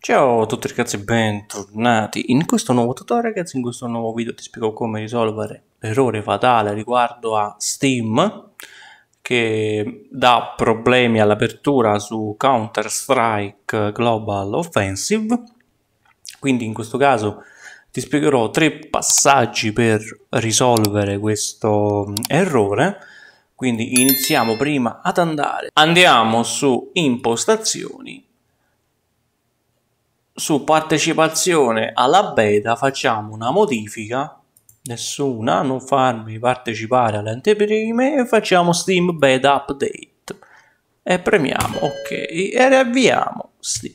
Ciao a tutti ragazzi e bentornati in questo nuovo tutorial ragazzi, in questo nuovo video ti spiego come risolvere l'errore fatale riguardo a Steam che dà problemi all'apertura su Counter Strike Global Offensive quindi in questo caso ti spiegherò tre passaggi per risolvere questo mm, errore quindi iniziamo prima ad andare andiamo su impostazioni su partecipazione alla beta facciamo una modifica nessuna non farmi partecipare alle anteprime e facciamo steam beta update e premiamo ok e riavviamo steam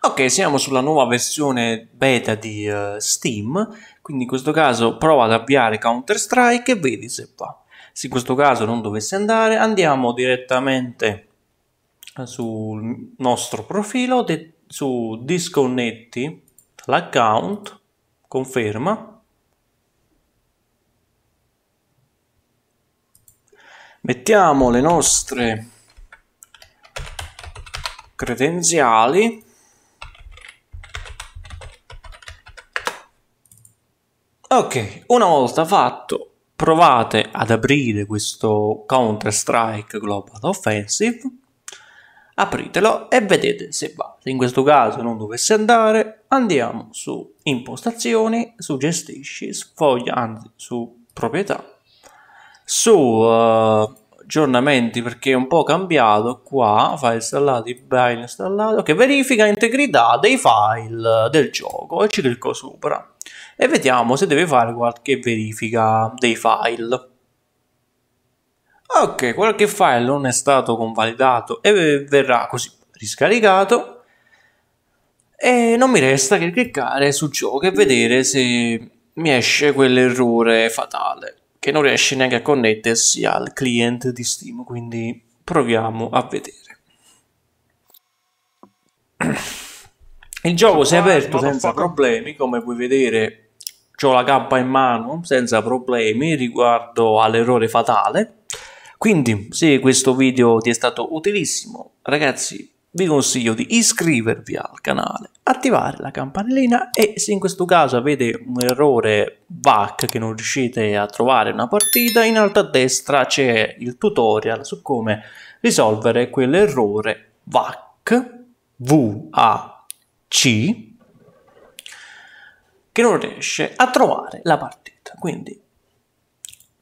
ok siamo sulla nuova versione beta di uh, steam quindi in questo caso prova ad avviare counter strike e vedi se va se in questo caso non dovesse andare andiamo direttamente sul nostro profilo su disconnetti l'account, conferma, mettiamo le nostre credenziali ok una volta fatto provate ad aprire questo counter strike global offensive apritelo e vedete se va. Se in questo caso non dovesse andare, andiamo su impostazioni, su gestisci, sfoglia, anzi su proprietà, su uh, aggiornamenti perché è un po' cambiato qua, file installati, file installato, che verifica integrità dei file del gioco e ci clicco sopra e vediamo se deve fare qualche verifica dei file. Ok, qualche file non è stato convalidato e verrà così riscaricato e non mi resta che cliccare su gioco e vedere se mi esce quell'errore fatale che non riesce neanche a connettersi al cliente di Steam, quindi proviamo a vedere. Il gioco si è aperto senza problemi, come puoi vedere ho la gamba in mano senza problemi riguardo all'errore fatale quindi, se questo video ti è stato utilissimo, ragazzi, vi consiglio di iscrivervi al canale, attivare la campanellina e se in questo caso avete un errore VAC che non riuscite a trovare una partita, in alto a destra c'è il tutorial su come risolvere quell'errore VAC, V-A-C, che non riesce a trovare la partita. Quindi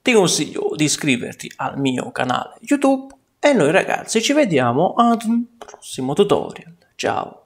ti consiglio di iscriverti al mio canale YouTube e noi ragazzi ci vediamo ad un prossimo tutorial. Ciao!